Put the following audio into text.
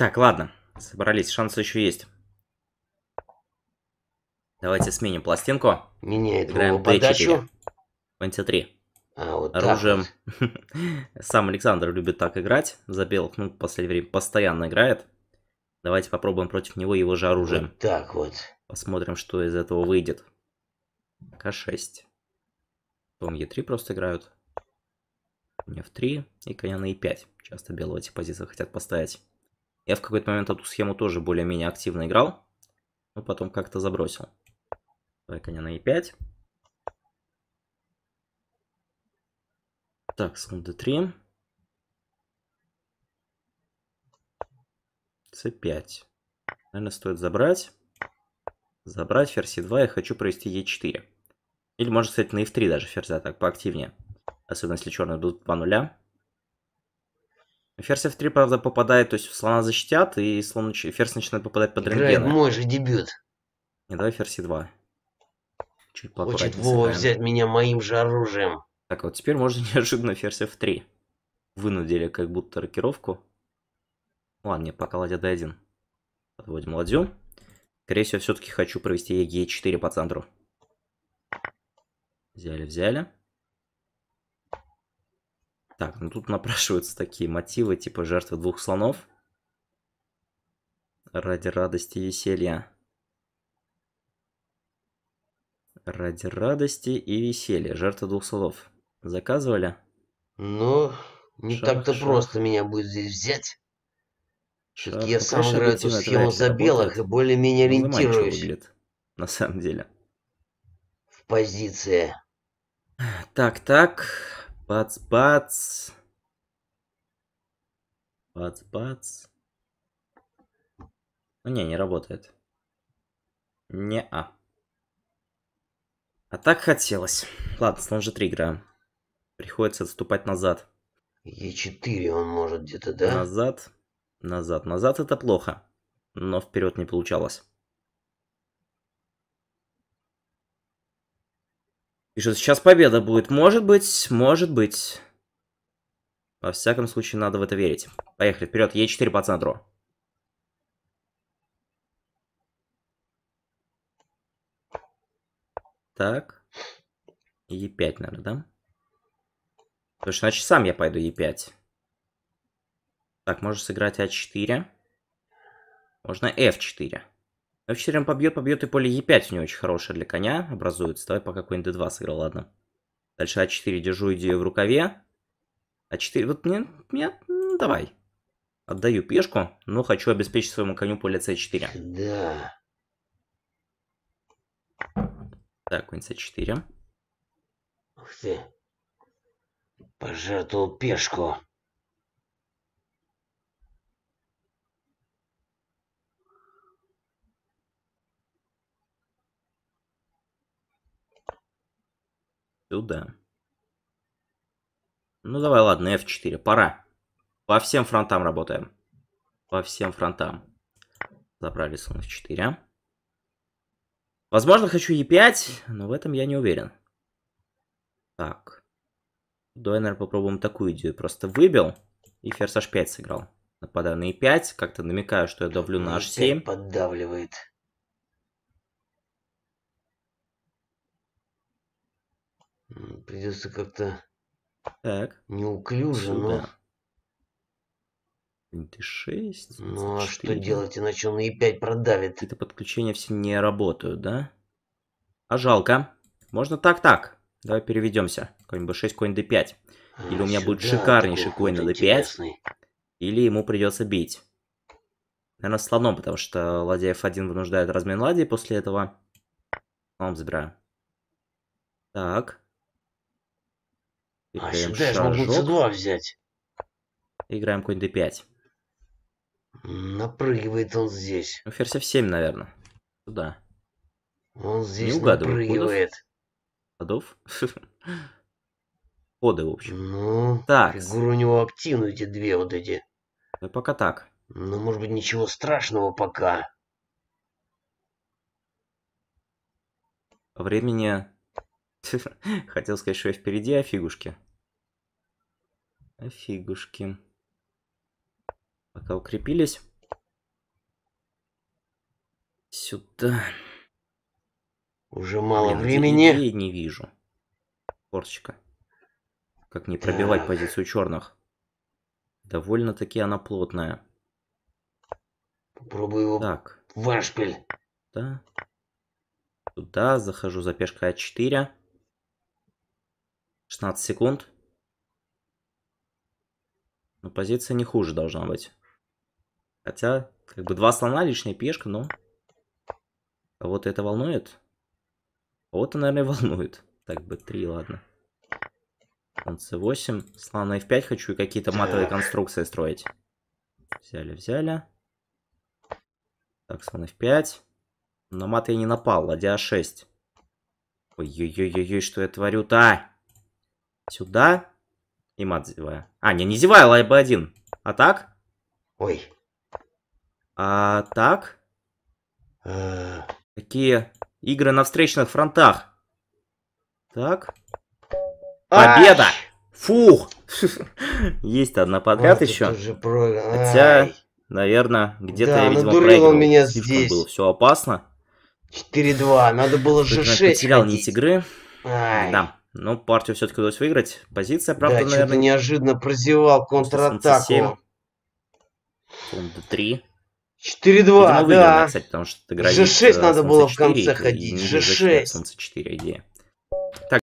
Так, ладно. Собрались, шансы еще есть. Давайте сменим пластинку. не Играем D4. Ванте NT3. А, вот Оружием. Вот. Сам Александр любит так играть. За белых, ну, в последнее время постоянно играет. Давайте попробуем против него его же оружием. Вот так вот. Посмотрим, что из этого выйдет. К6. Потом Е3 просто играют. Мне в 3 и коня на Е5. Часто белого эти позиции хотят поставить. Я в какой-то момент эту схему тоже более-менее активно играл, но потом как-то забросил. Давай коня на e5. Так, слон d3. c5. Наверное, стоит забрать. Забрать ферзь e2, я хочу провести e4. Или может кстати, на f3 даже ферзя так поактивнее. Особенно, если черные идут по нуля. Ферзь f3, правда, попадает, то есть слона защитят, и слон, ферзь начинает попадать под Играет рентгены. мой же дебют. Не, давай ферзь e2. Чуть Хочет Вова взять меня моим же оружием. Так, вот теперь можно неожиданно ферзь f3. Вынудили как будто рокировку. Ладно, нет, пока ладья d1. Подводим ладью. Скорее всего, все-таки хочу провести e4 по центру. Взяли, взяли. Так, ну тут напрашиваются такие мотивы, типа жертвы двух слонов. Ради радости и веселья. Ради радости и веселья. Жертва двух слонов. Заказывали? Ну, не так-то просто меня будет здесь взять. что я сам играю эту схему за белых и более-менее ну, ориентируюсь. Выглядит, на самом деле. В позиции. Так, так. Пац-пац. Пац-пац. Ну не, не работает. Не-а. А так хотелось. Ладно, слон же три играем. Приходится отступать назад. Е4 он может где-то, да? Назад. Назад. Назад это плохо. Но вперед не получалось. что сейчас победа будет. Может быть, может быть. Во всяком случае, надо в это верить. Поехали, вперед, Е4 по центру. Так. Е5, наверное, да? Потому что иначе сам я пойду Е5. Так, а можно сыграть А4. Можно F4. Вообще прям побьет, побьет и поле Е5 у нее очень хорошее для коня образуется. Давай пока какой-нибудь D2 сыграл, ладно. Дальше А4 держу идею в рукаве. А4, вот нет, нет, ну, давай. Отдаю пешку, но хочу обеспечить своему коню поле c 4 Да. Так, конь c 4 Ух ты. Пожертвовал пешку. Сюда. Ну давай, ладно, F4, пора. По всем фронтам работаем. По всем фронтам. Забрали слон F4. Возможно, хочу E5, но в этом я не уверен. Так. Давай, наверное, попробуем такую идею. Просто выбил и ферзь H5 сыграл. Нападаю на E5, как-то намекаю, что я давлю на H7. Ну, поддавливает. Придется как-то так. неуклюже, Сюда. но... 26, 24. Ну а что делать, иначе он и 5 продавит. Какие-то подключения все не работают, да? А жалко. Можно так-так. Давай переведемся. Какой-нибудь 6, конь d5. А, Или а у меня будет шикарнейший коин на d5. Или ему придется бить. Наверное, слоном, потому что ладья f1 вынуждает размен ладьи после этого. Он забираю. Так. Ну, а сюда я могу c2 взять. Играем конь d5. Напрыгивает он здесь. Ну, ферзь f7, наверное. Сюда. Он здесь Не напрыгивает. Ходов? Ходы, в общем. Ну, так. фигуры у него активны, эти две вот эти. Ну, пока так. Ну, может быть, ничего страшного пока. Времени Хотел сказать, что я впереди, а фигушки. А фигушки. Пока укрепились. Сюда. Уже мало Блин, времени. Я не вижу. Форчика. Как не пробивать так. позицию черных. Довольно-таки она плотная. Попробую его так. в Да. Туда захожу за пешкой А4. 16 секунд. Но позиция не хуже должна быть. Хотя, как бы два слона, лишняя пешка, но... Вот это волнует? Вот, наверное, волнует. Так, b3, ладно. Он c8. Слон f5 хочу и какие-то матовые конструкции строить. Взяли, взяли. Так, слон f5. На мат я не напал, ладья а 6. Ой-ой-ой-ой, что я творю-то? А? Сюда. И мат зевая. А, не, не зевая, лайк один, А так? Ой. А так? какие э. игры на встречных фронтах. Так. Победа! Фух! Есть одна подряд еще. Хотя, наверное, где-то да, я, видимо, проиграл. меня здесь. Было все опасно. 4-2, надо было же 6 Потерял нить игры. Ай. Да. Но ну, партию все-таки удалось выиграть. Позиция, правда, да, наверное... неожиданно прозевал контратаку. Фунда 3. 4-2, да. Кстати, потому что ты G6 э, надо было в конце ходить. Ж 6 Солнце 4 а идея.